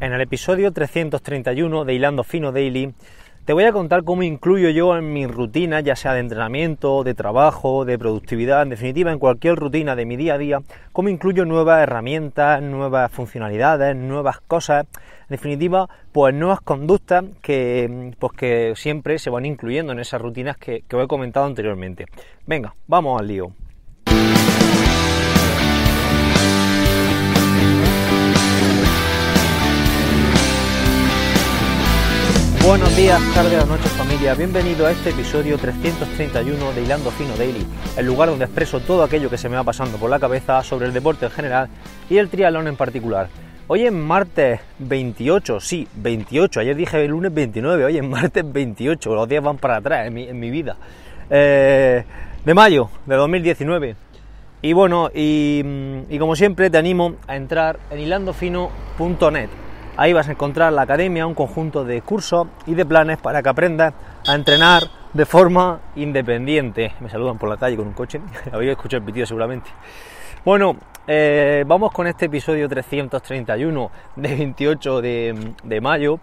En el episodio 331 de Hilando Fino Daily te voy a contar cómo incluyo yo en mi rutina, ya sea de entrenamiento, de trabajo, de productividad, en definitiva en cualquier rutina de mi día a día, cómo incluyo nuevas herramientas, nuevas funcionalidades, nuevas cosas, en definitiva, pues nuevas conductas que, pues siempre se van incluyendo en esas rutinas que, que os he comentado anteriormente. Venga, vamos al lío. Buenos días, tardes o noche, familia, bienvenido a este episodio 331 de Hilando Fino Daily, el lugar donde expreso todo aquello que se me va pasando por la cabeza sobre el deporte en general y el triatlón en particular. Hoy es martes 28, sí, 28, ayer dije el lunes 29, hoy es martes 28, los días van para atrás en mi, vida, eh, de mayo de 2019. Y bueno, y, mm, y como siempre te animo a entrar en hilandofino.net Ahí vas a encontrar la academia, un conjunto de cursos y de planes para que aprendas a entrenar de forma independiente. Me saludan por la calle con un coche, había escuchado el pitido seguramente. Bueno, eh, vamos con este episodio 331 de 28 de, mayo.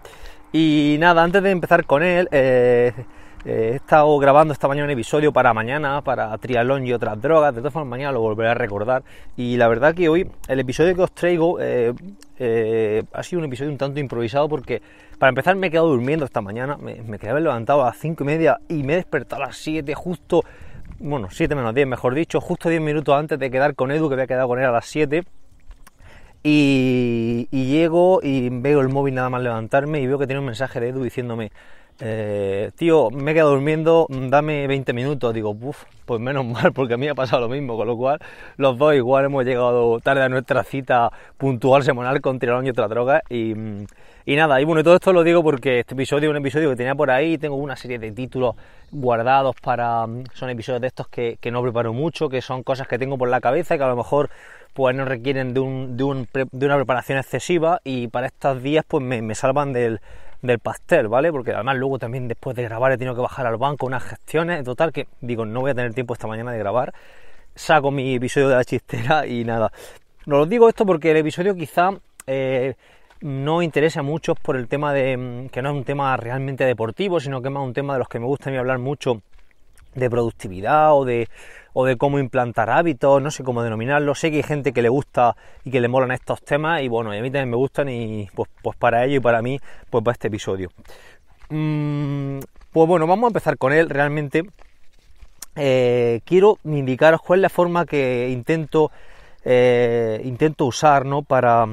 Y nada, antes de empezar con él, eh, eh, he estado grabando esta mañana un episodio para mañana, para Trialón y otras drogas. De todas formas, mañana lo volveré a recordar. Y la verdad que hoy el episodio que os traigo eh, eh, ha sido un episodio un tanto improvisado porque, para empezar, me he quedado durmiendo esta mañana. Me, me quedé levantado a las 5 y media y me he despertado a las 7 justo... Bueno, 7 menos 10, mejor dicho, justo 10 minutos antes de quedar con Edu, que había quedado con él a las 7. y, llego y veo el móvil nada más levantarme y veo que tiene un mensaje de Edu diciéndome eh, tío, me he quedado durmiendo, mm, dame 20 minutos. Digo, uff, pues menos mal, porque a mí me ha pasado lo mismo, con lo cual los dos igual hemos llegado tarde a nuestra cita puntual semanal con Tiralón y otra droga. Y, mm, nada, y bueno, todo esto lo digo porque este episodio es un episodio que tenía por ahí, tengo una serie de títulos guardados para... Mm, son episodios de estos que, no preparo mucho, que son cosas que tengo por la cabeza y que a lo mejor pues no requieren de, una preparación excesiva y para estos días pues me salvan del del pastel, ¿vale? Porque además luego también después de grabar he tenido que bajar al banco unas gestiones, total que digo, no voy a tener tiempo esta mañana de grabar. Saco mi episodio de la chistera y nada. No os digo esto porque el episodio quizá eh, no interesa a muchos por el tema de mm, que no es un tema realmente deportivo, sino que es más un tema de los que me gusta a mí hablar mucho de productividad o de, o de cómo implantar hábitos, no sé cómo denominarlo. Sé que hay gente que le gusta y que le molan estos temas y bueno, a mí también me gustan y pues, pues para ello y para mí, pues para este episodio. Mm, pues bueno, vamos a empezar con él realmente. Eh, quiero indicaros cuál es la forma que intento, eh, intento usar ¿no? para,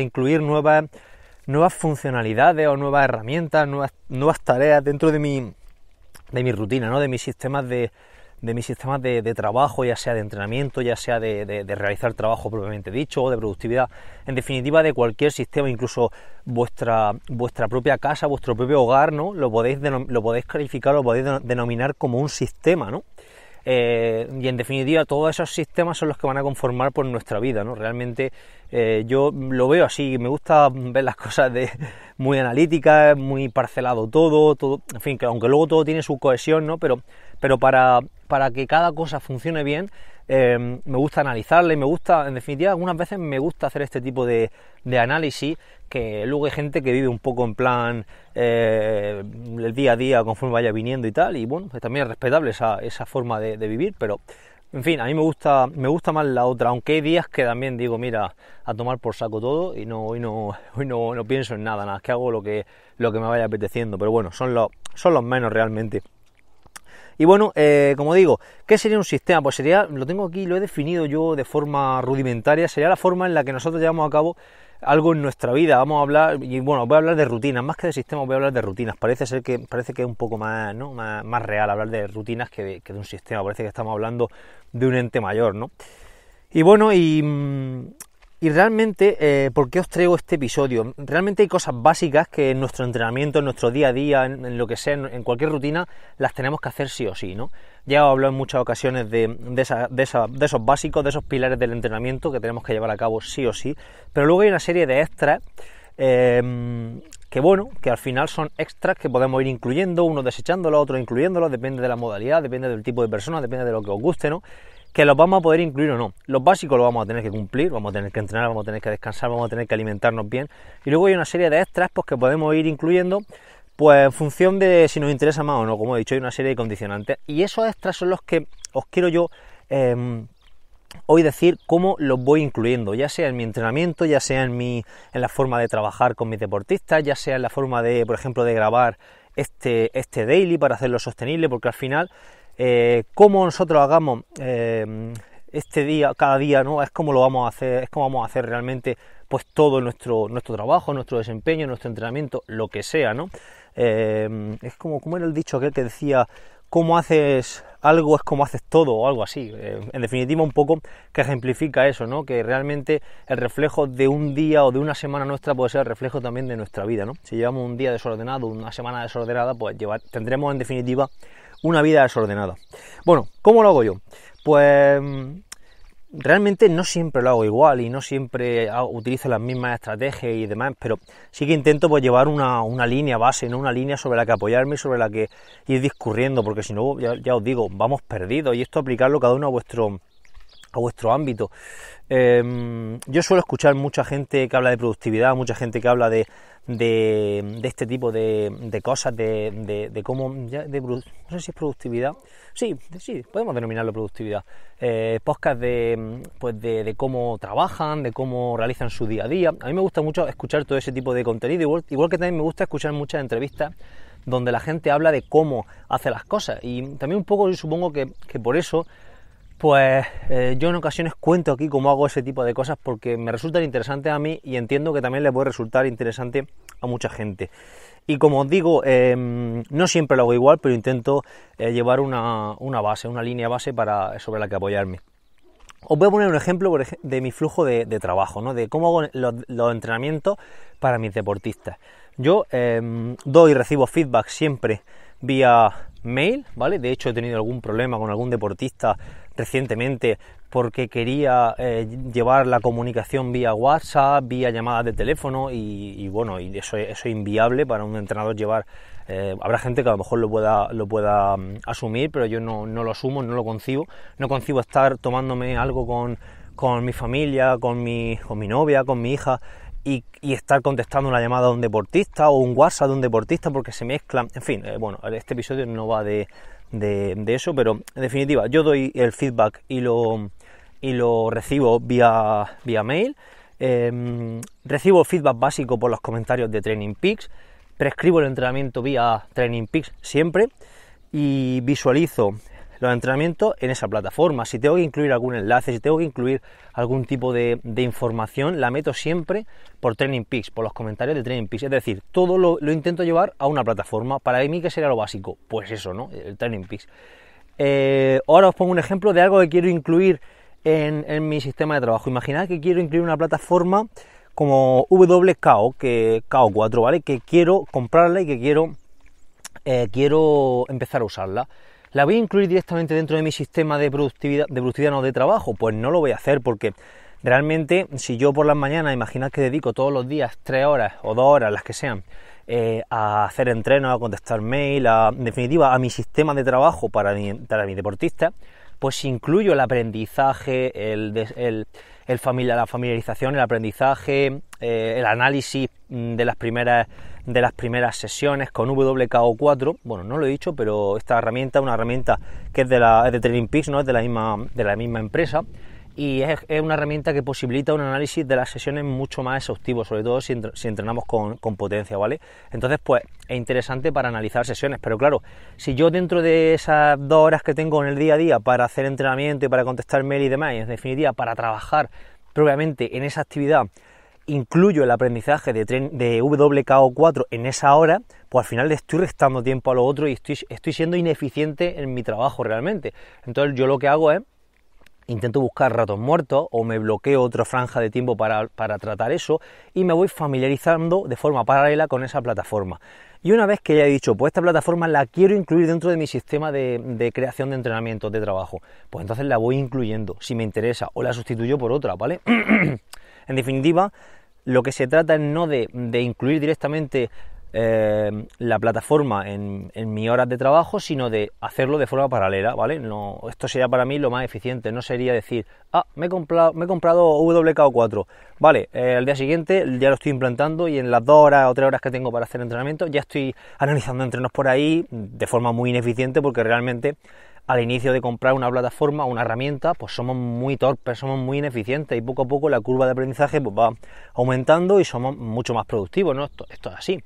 incluir nuevas, nuevas funcionalidades o nuevas herramientas, nuevas, nuevas tareas dentro de mi, de mi rutina, ¿no? de mis sistemas de, de mis sistemas de, de, trabajo, ya sea de entrenamiento, ya sea de, realizar trabajo propiamente dicho, o de productividad, en definitiva de cualquier sistema, incluso vuestra, vuestra propia casa, vuestro propio hogar, ¿no? Lo podéis, lo podéis calificar, lo podéis denominar como un sistema, ¿no? Eh, y en definitiva todos esos sistemas son los que van a conformar por nuestra vida, ¿no? Realmente eh, yo lo veo así, me gusta ver las cosas de muy analíticas, muy parcelado todo, todo, en fin, que aunque luego todo tiene su cohesión, ¿no? Pero, pero para para que cada cosa funcione bien, eh, me gusta analizarla y me gusta, en definitiva, algunas veces me gusta hacer este tipo de, análisis que luego hay gente que vive un poco en plan eh, el día a día conforme vaya viniendo y tal, y bueno, pues también es respetable esa, forma de, vivir, pero en fin, a mí me gusta, me gusta más la otra, aunque hay días que también digo, mira, a tomar por saco todo y no, hoy no, no, pienso en nada, nada, es que hago lo que, lo que me vaya apeteciendo, pero bueno, son los, son los menos realmente. Y bueno, eh, como digo, ¿qué sería un sistema? Pues sería, lo tengo aquí, lo he definido yo de forma rudimentaria, sería la forma en la que nosotros llevamos a cabo algo en nuestra vida. Vamos a hablar, y bueno, voy a hablar de rutinas, más que de sistemas, voy a hablar de rutinas. Parece ser que, parece que es un poco más, ¿no? más, real hablar de rutinas que que de un sistema. Parece que estamos hablando de un ente mayor, ¿no? Y bueno, y mm, y realmente, eh, ¿por qué os traigo este episodio? Realmente hay cosas básicas que en nuestro entrenamiento, en nuestro día a día, en, lo que sea, en, cualquier rutina, las tenemos que hacer sí o sí, ¿no? Ya he hablado en muchas ocasiones de, esos básicos, de esos pilares del entrenamiento que tenemos que llevar a cabo sí o sí, pero luego hay una serie de extras em, que bueno, que al final son extras que podemos ir incluyendo, uno desechándolo, otro incluyéndolo. depende de la modalidad, depende del tipo de persona, depende de lo que os guste, ¿no? que los vamos a poder incluir o no. Los básicos los vamos a tener que cumplir, vamos a tener que entrenar, vamos a tener que descansar, vamos a tener que alimentarnos bien. Y luego hay una serie de extras pues, que podemos ir incluyendo pues en función de si nos interesa más o no. Como he dicho, hay una serie de condicionantes. Y esos extras son los que os quiero yo em, hoy decir cómo los voy incluyendo, ya sea en mi entrenamiento, ya sea en, en la forma de trabajar con mis deportistas, ya sea en la forma de, por ejemplo, de grabar este, este daily para hacerlo sostenible, porque al final eh, cómo nosotros hagamos eh, este día, cada día, ¿no? Es como lo vamos a hacer, es como vamos a hacer realmente pues todo nuestro, nuestro trabajo, nuestro desempeño, nuestro entrenamiento, lo que sea, ¿no? Eh, es como, como era el dicho aquel que decía, cómo haces algo es como haces todo o algo así. en definitiva, un poco que ejemplifica eso, ¿no? Que realmente el reflejo de un día o de una semana nuestra puede ser el reflejo también de nuestra vida, ¿no? Si llevamos un día desordenado, una semana desordenada, pues llevar, tendremos en definitiva una vida desordenada. Bueno, ¿cómo lo hago yo? Pues mm, realmente no siempre lo hago igual y no siempre ah, utilizo las mismas estrategias y demás, pero sí que intento pues, llevar una, línea base, ¿no? una línea sobre la que apoyarme y sobre la que ir discurriendo, porque si no, ya, ya os digo, vamos perdidos y esto aplicarlo cada uno a vuestro a vuestro ámbito. Em, yo suelo escuchar mucha gente que habla de productividad, mucha gente que habla de, de, este tipo de, de cosas, de, de, cómo... de, no sé si es productividad. Sí, sí, podemos denominarlo productividad. Eh, podcast de, pues de, cómo trabajan, de cómo realizan su día a día. A mí me gusta mucho escuchar todo ese tipo de contenido, igual, que también me gusta escuchar muchas entrevistas donde la gente habla de cómo hace las cosas. Y también un poco supongo que, que por eso pues eh, yo en ocasiones cuento aquí cómo hago ese tipo de cosas porque me resultan interesantes a mí y entiendo que también les puede resultar interesante a mucha gente. Y como os digo, em, no siempre lo hago igual, pero intento eh, llevar una, una, base, una línea base para, sobre la que apoyarme. Os voy a poner un ejemplo de mi flujo de, trabajo, ¿no? de cómo hago los entrenamientos para mis deportistas. Yo em, doy y recibo feedback siempre vía mail, ¿vale? De hecho he tenido algún problema con algún deportista recientemente porque quería eh, llevar la comunicación vía WhatsApp, vía llamadas de teléfono y, bueno, y eso, es inviable para un entrenador llevar. Eh, habrá gente que a lo mejor lo pueda, lo pueda mm, asumir, pero yo no, lo asumo, no lo concibo. No concibo estar tomándome algo con, con mi familia, con mi, con mi novia, con mi hija y, estar contestando una llamada a un deportista o un WhatsApp de un deportista porque se mezclan. En fin, eh, bueno, este episodio no va de, eso, pero en definitiva, yo doy el feedback y lo, y lo recibo vía, vía mail. Em, recibo feedback básico por los comentarios de Training Peaks. Prescribo el entrenamiento vía Training Peaks siempre y visualizo de entrenamiento en esa plataforma. Si tengo que incluir algún enlace, si tengo que incluir algún tipo de, información, la meto siempre por Training Peaks, por los comentarios de Training Peaks. Es decir, todo lo, intento llevar a una plataforma. Para mí, que sería lo básico? Pues eso, ¿no? El Training Peaks. Eh, ahora os pongo un ejemplo de algo que quiero incluir en, mi sistema de trabajo. Imaginad que quiero incluir una plataforma como WKO, que KO4, ¿vale? Que quiero comprarla y que quiero, eh, quiero empezar a usarla. ¿La voy a incluir directamente dentro de mi sistema de productividad, de de trabajo? Pues no lo voy a hacer porque realmente si yo por las mañanas, imaginad que dedico todos los días tres horas o dos horas, las que sean, eh, a hacer entrenos, a contestar mail, en definitiva a mi sistema de trabajo para mi, mi deportista, pues incluyo el aprendizaje, el la familiarización, el aprendizaje, eh, el análisis mm, de las primeras de las primeras sesiones con WKO4. Bueno, no lo he dicho, pero esta herramienta, una herramienta que es de la de Training Peaks, no es de la misma de la misma empresa y es, una herramienta que posibilita un análisis de las sesiones mucho más exhaustivo, sobre todo si, entrenamos con, con, potencia, ¿vale? Entonces, pues es interesante para analizar sesiones, pero claro, si yo dentro de esas dos horas que tengo en el día a día para hacer entrenamiento y para contestar mail y demás, y en definitiva para trabajar propiamente en esa actividad, incluyo el aprendizaje de, de WKO4 en esa hora, pues al final le estoy restando tiempo a lo otro y estoy, estoy siendo ineficiente en mi trabajo realmente. Entonces yo lo que hago es intento buscar ratos muertos o me bloqueo otra franja de tiempo para, tratar eso y me voy familiarizando de forma paralela con esa plataforma. Y una vez que ya he dicho, pues esta plataforma la quiero incluir dentro de mi sistema de, creación de entrenamiento de trabajo, pues entonces la voy incluyendo si me interesa o la sustituyo por otra, ¿vale? En definitiva, lo que se trata es no de, incluir directamente eh, la plataforma en, mi mis horas de trabajo, sino de hacerlo de forma paralela, ¿vale? No, esto sería para mí lo más eficiente, no sería decir, ah, me he comprado, me he comprado WKO4, vale, eh, al día siguiente ya lo estoy implantando y en las dos horas o tres horas que tengo para hacer entrenamiento ya estoy analizando entrenos por ahí de forma muy ineficiente porque realmente al inicio de comprar una plataforma o una herramienta, pues somos muy torpes, somos muy ineficientes y poco a poco la curva de aprendizaje pues, va aumentando y somos mucho más productivos, ¿no? Esto, es así.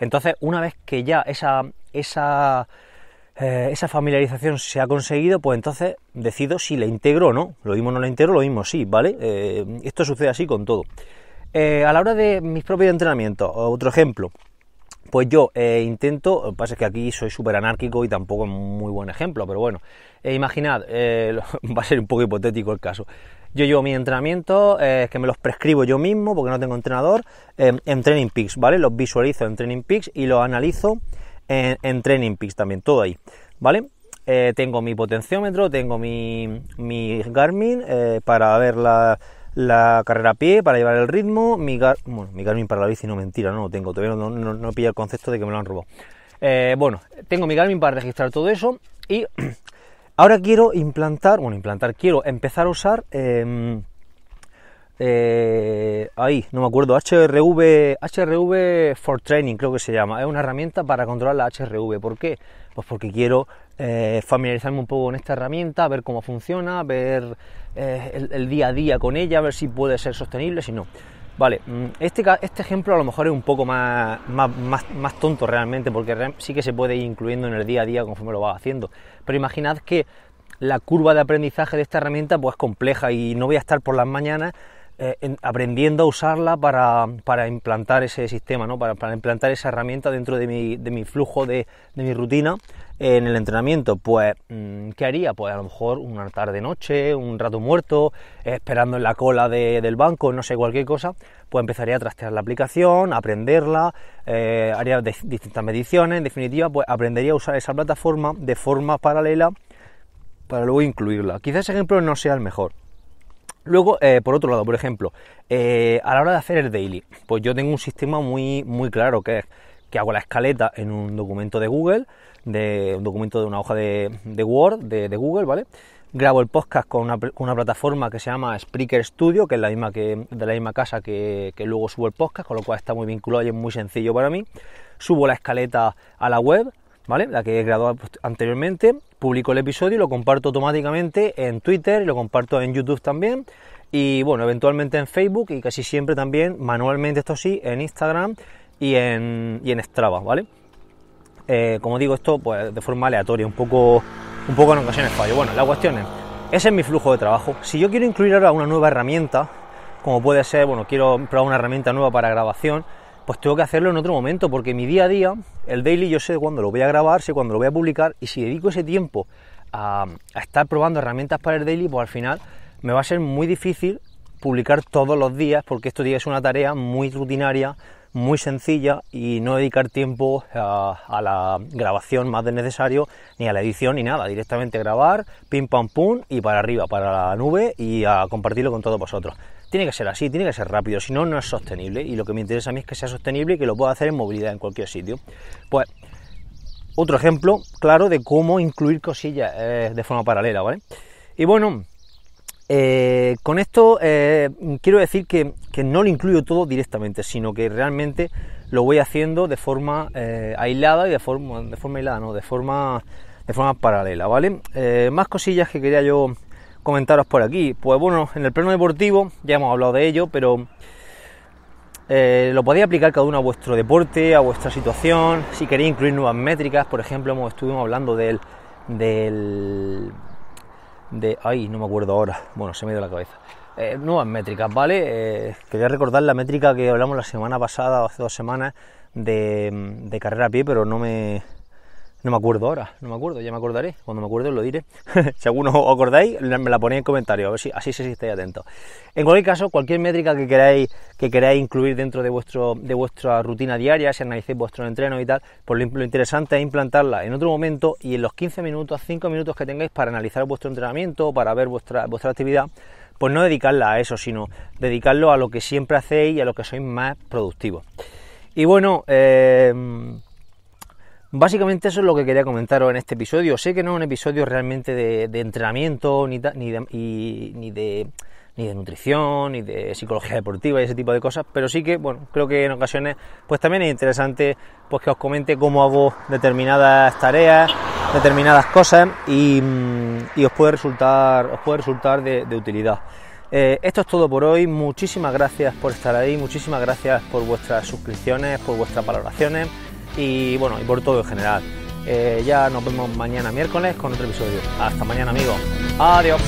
Entonces, una vez que ya esa, esa, eh, esa familiarización se ha conseguido, pues entonces decido si la integro o no. Lo mismo no la integro, lo mismo sí, ¿vale? Eh, esto sucede así con todo. Eh, a la hora de mis propios entrenamientos, otro ejemplo, pues yo eh, intento, lo que pasa es que aquí soy súper anárquico y tampoco es muy buen ejemplo, pero bueno, eh, imaginad, eh, va a ser un poco hipotético el caso. Yo llevo mis entrenamientos, que me los prescribo yo mismo porque no tengo entrenador, en Training Peaks, ¿vale? Los visualizo en Training Peaks y los analizo en, Training Peaks también, todo ahí, ¿vale? tengo mi potenciómetro, tengo mi, mi Garmin para ver la la carrera a pie para llevar el ritmo, mi, gar... bueno, mi Garmin para la bici, no mentira, no lo tengo, todavía no, no, no he pillado el concepto de que me lo han robado. Eh, bueno, tengo mi Garmin para registrar todo eso y ahora quiero implantar, bueno, implantar, quiero empezar a usar... Em, eh, ahí, no me acuerdo, HRV, HRV for Training creo que se llama, es una herramienta para controlar la HRV, ¿por qué? Pues porque quiero eh, familiarizarme un poco con esta herramienta, ver cómo funciona, ver eh, el, día a día con ella, a ver si puede ser sostenible, si no. Vale, mm, este, este, ejemplo a lo mejor es un poco más, más, tonto realmente, porque sí que se puede ir incluyendo en el día a día conforme lo vas haciendo. Pero imaginad que la curva de aprendizaje de esta herramienta pues, es compleja y no voy a estar por las mañanas eh, aprendiendo a usarla para, implantar ese sistema, ¿no? para, implantar esa herramienta dentro de mi, de mi flujo, de, mi rutina eh, en el entrenamiento. Pues, mm, ¿qué haría? Pues a lo mejor una tarde-noche, un rato muerto, esperando en la cola del banco, no sé, cualquier cosa. Pues empezaría a trastear la aplicación, aprenderla, eh, haría distintas mediciones, en definitiva, pues aprendería a usar esa plataforma de forma paralela para luego incluirla. Quizás ese ejemplo no sea el mejor Luego, eh, por otro lado, por ejemplo, eh, a la hora de hacer el daily, pues yo tengo un sistema muy, muy claro que es que hago la escaleta en un documento de Google, de un documento de una hoja de, Word de, Google, ¿vale? Grabo el podcast con una, plataforma que se llama Spreaker Studio, que es la misma que, de la misma casa que, que luego subo el podcast, con lo cual está muy vinculado y es muy sencillo para mí. Subo la escaleta a la web, ¿vale? La que he grabado pues, anteriormente, publico el episodio, y lo comparto automáticamente en Twitter y lo comparto en YouTube también y bueno, eventualmente en Facebook y casi siempre también manualmente, esto sí, en Instagram y en, en Strava, ¿vale? Eh, como digo, esto pues de forma aleatoria, un poco, un poco en ocasiones fallo. Bueno, la cuestión es, ese es mi flujo de trabajo. Si yo quiero incluir ahora una nueva herramienta, como puede ser, bueno, quiero probar una herramienta nueva para grabación, pues tengo que hacerlo en otro momento, porque mi día a día, el daily, yo sé cuándo lo voy a grabar, sé cuándo lo voy a publicar, y si dedico ese tiempo a, estar probando herramientas para el daily, pues al final me va a ser muy difícil publicar todos los días, porque esto ya es una tarea muy rutinaria, muy sencilla y no dedicar tiempo a, a, la grabación más de necesario, ni a la edición, ni nada. Directamente grabar, pim pam pum y para arriba, para la nube y a compartirlo con todos vosotros. Tiene que ser así, tiene que ser rápido, si no, no es sostenible. Y lo que me interesa a mí es que sea sostenible y que lo pueda hacer en movilidad en cualquier sitio. Pues otro ejemplo claro de cómo incluir cosillas eh, de forma paralela, ¿vale? Y bueno, eh, con esto eh, quiero decir que, no lo incluyo todo directamente, sino que realmente lo voy haciendo de forma aislada y de forma, de forma aislada, no, de forma, de forma paralela, ¿vale? más cosillas que quería yo comentaros por aquí. Pues bueno, en el plano deportivo ya hemos hablado de ello, pero eh, lo podéis aplicar cada uno a vuestro deporte, a vuestra situación. Si queréis incluir nuevas métricas, por ejemplo, hemos, estuvimos hablando del, del. de. ay, no me acuerdo ahora. Bueno, se me dio la cabeza. Eh, nuevas métricas, ¿vale? Eh, quería recordar la métrica que hablamos la semana pasada, o hace dos semanas, de carrera a pie, pero no me, no me acuerdo ahora, no me acuerdo, ya me acordaré. Cuando me acuerdo lo diré. si alguno os acordáis, me la ponéis en comentario, a ver si así sé si estáis atentos. En cualquier caso, cualquier métrica que queráis, que queráis incluir dentro de, vuestro, de vuestra rutina diaria, si analicéis vuestro entreno y tal, por pues lo interesante es implantarla en otro momento y en los 15 minutos, 5 minutos que tengáis para analizar vuestro entrenamiento, para ver vuestra, vuestra actividad, pues no dedicarla a eso, sino dedicarlo a lo que siempre hacéis y a lo que sois más productivos. Y bueno, eh, Básicamente eso es lo que quería comentaros en este episodio. Sé que no es un episodio realmente de, entrenamiento, ni, de, nutrición, ni de psicología deportiva y ese tipo de cosas, pero sí que, bueno, creo que en ocasiones pues también es interesante pues que os comente cómo hago determinadas tareas, determinadas cosas y, mm, os puede resultar, os puede resultar de, utilidad. Eh, esto es todo por hoy. Muchísimas gracias por estar ahí, muchísimas gracias por vuestras suscripciones, por vuestras valoraciones y bueno, y por todo en general. Eh, ya nos vemos mañana miércoles con otro episodio. Hasta mañana amigos. Adiós.